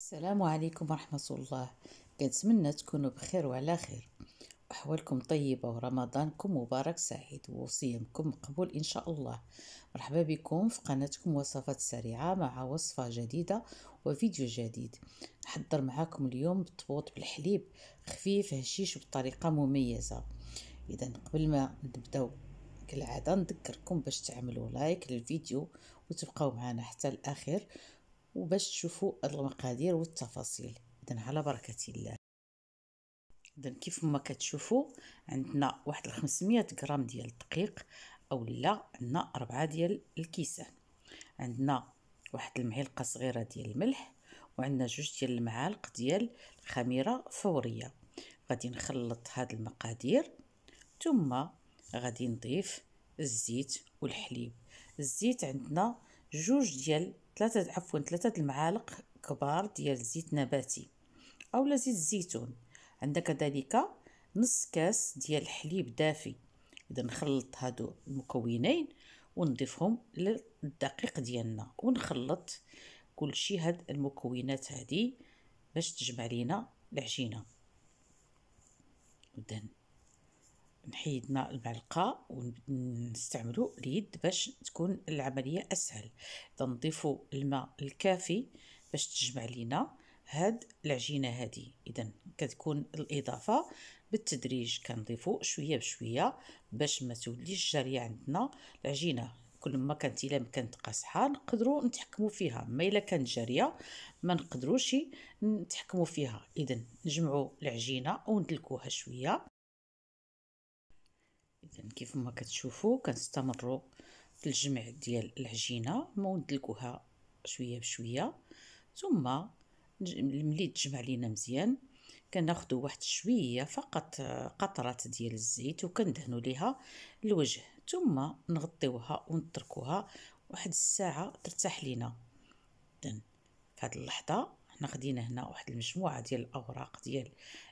السلام عليكم ورحمة الله كنتمنى تكونوا بخير وعلى خير أحوالكم طيبة ورمضانكم مبارك سعيد وصيامكم مقبول إن شاء الله مرحبا بكم في قناتكم وصفات سريعة مع وصفة جديدة وفيديو جديد نحضر معاكم اليوم بطبوط بالحليب خفيف هشيش بطريقة مميزة إذا قبل ما نبداو كالعادة نذكركم باش تعملوا لايك للفيديو وتبقاو معنا حتى الأخير وباش تشوفوا هاد المقادير والتفاصيل اذا على بركه الله اذا كيف ما كتشوفوا عندنا واحد 500 غرام ديال الدقيق اولا عندنا أربعة ديال الكيسان عندنا واحد المعلقه صغيره ديال الملح وعندنا جوج ديال المعالق ديال الخميره فوريه غادي نخلط هاد المقادير ثم غادي نضيف الزيت والحليب الزيت عندنا جوج ديال ثلاثة عفوا ثلاثة المعالق كبار ديال زيت نباتي أو زيت الزيتون عندك كذلك نص كاس ديال الحليب دافي إذا نخلط هادو المكونين ونضيفهم للدقيق ديالنا ونخلط كل شيء هاد المكونات هادي باش تجمع لينا العجينه ودهن نحيدنا المعلقه ونستعملوا اليد باش تكون العمليه اسهل تنضيفوا الماء الكافي باش تجمع لينا هاد العجينه هذه اذا كتكون الاضافه بالتدريج كنضيفوا شويه بشويه باش ما توليش جاريه عندنا العجينه كل ما كانت الا كانت قاصحه نقدروا نتحكموا فيها ما الا كانت جاريه ما نقدروش نتحكموا فيها اذا نجمعوا العجينه وندلكوها شويه اذا كيف ما كتشوفوا كنستمروا في الجمع ديال العجينه ندلكوها شويه بشويه ثم ملي تجمع لينا مزيان كناخذوا واحد شويه فقط آه، قطرات ديال الزيت وكندهنوا ليها الوجه ثم نغطيوها ونتركوها واحد الساعه ترتاح لينا إذن في هذه اللحظه حنا خدينا هنا واحد المجموعه ديال الاوراق ديال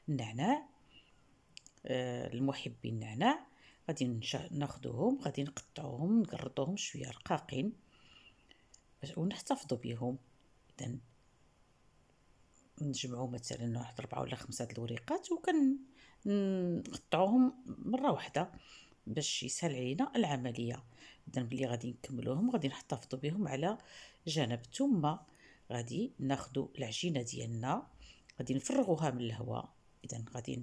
النعناع آه، المحبين النعناع غادي ناخذوهم غادي نقطعوهم نقرطوهم شويه رقاقين باش ونحتفظوا بهم اذا نجمعوا مثلا واحد ربعه ولا خمسه د الوريقات وكنقطعوهم مره واحده باش يسهل علينا العمليه اذا ملي غادي نكملوهم غادي نحتفظوا بهم على جنب ثم غادي ناخذوا العجينه ديالنا غادي نفرغوها من الهواء اذا غادي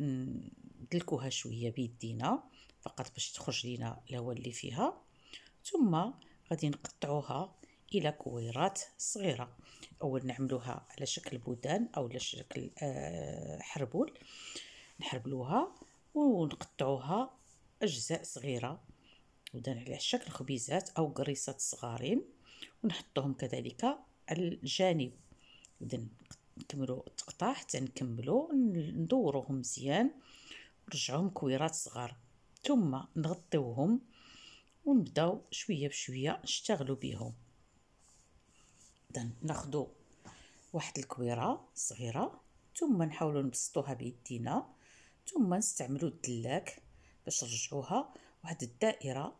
ندلكوها شويه بيدينا فقط باش تخرج لينا الهواء اللي فيها ثم غادي نقطعوها الى كويرات صغيره اول نعملوها على شكل بودان او على شكل آه، حربول نحربلوها ونقطعوها اجزاء صغيره بودان على شكل خبيزات او قريصات صغارين ونحطهم كذلك على الجانب اذا نكملو التقطاع حتى نكملو ندوروهم مزيان نرجعوهم كويرات صغار ثم نغطيوهم ونبداو شويه بشويه نشتغلوا بهم اذا ناخذ واحد الكويره صغيره ثم نحاولوا نبسطوها بيدينا ثم نستعملوا الدلاك باش نرجعوها واحد الدائره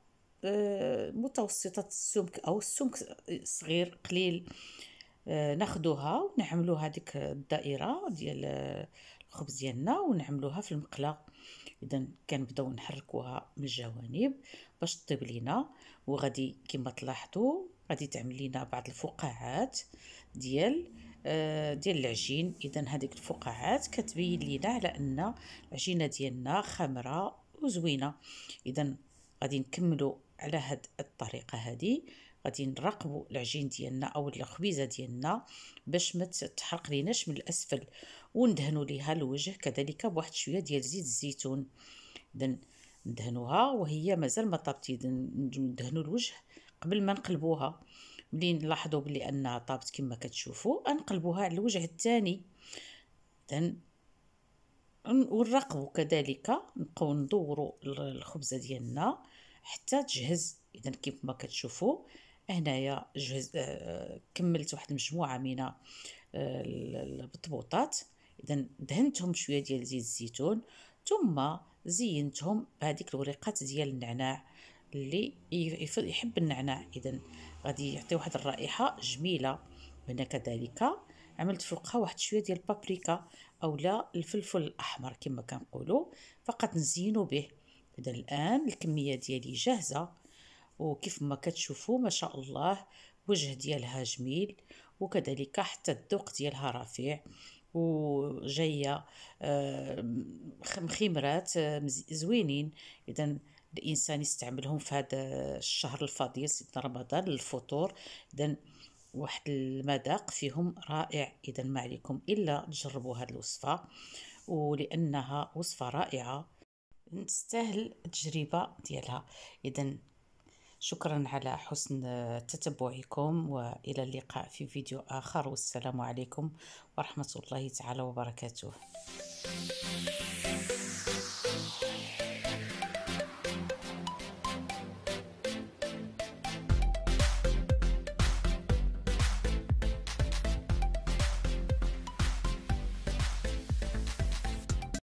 آه، متوسطه السمك او السمك صغير قليل آه، ناخذوها ونعملو هذيك الدائره ديال آه، الخبز ديالنا ونعملوها في المقله اذا كنبداو نحركوها من الجوانب باش طيب لينا وغادي كما تلاحظوا غادي تعمل لينا بعض الفقاعات ديال آه، ديال العجين اذا هذيك الفقاعات كتبين لينا على ان العجينه ديالنا خمره وزوينه اذا غادي نكملوا على هاد الطريقه هذه غادي نراقبوا العجين ديالنا او الخبيزه ديالنا باش ما تحرق ليناش من الاسفل وندهنوا ليها الوجه كذلك بواحد شويه ديال زيت الزيتون اذا ندهنوها وهي مازال ما طابت ندهنوا الوجه قبل ما نقلبوها ملي نلاحظوا بلي انها طابت كما كتشوفوا نقلبوها على الوجه الثاني اذا ونراقبوا كذلك نبقاو ندوروا الخبزه ديالنا حتى تجهز اذا كيف ما كتشوفوا هنايا جهز آه، كملت واحد المجموعه من آه، البطبوطات اذا دهنتهم شويه ديال زيت الزيتون ثم زينتهم بهذيك الوريقات ديال النعناع اللي يحب النعناع اذا غادي يعطي واحد الرائحه جميله هنا كذلك عملت فوقها واحد شويه ديال البابريكا اولا الفلفل الاحمر كما كنقولوا فقط نزينو به اذا الان الكميه ديالي جاهزه وكيف ما كتشوفوا ما شاء الله وجه ديالها جميل وكذلك حتى الذوق ديالها رفيع وجايه آه، خمخيمرات آه، زوينين اذا الانسان يستعملهم في هذا الشهر الفضيل سيدنا رمضان للفطور اذا واحد المذاق فيهم رائع اذا ما عليكم الا تجربوا هذه الوصفه ولانها وصفه رائعه تستاهل التجربه ديالها اذا شكرا على حسن تتبعكم والى اللقاء في فيديو اخر والسلام عليكم ورحمه الله تعالى وبركاته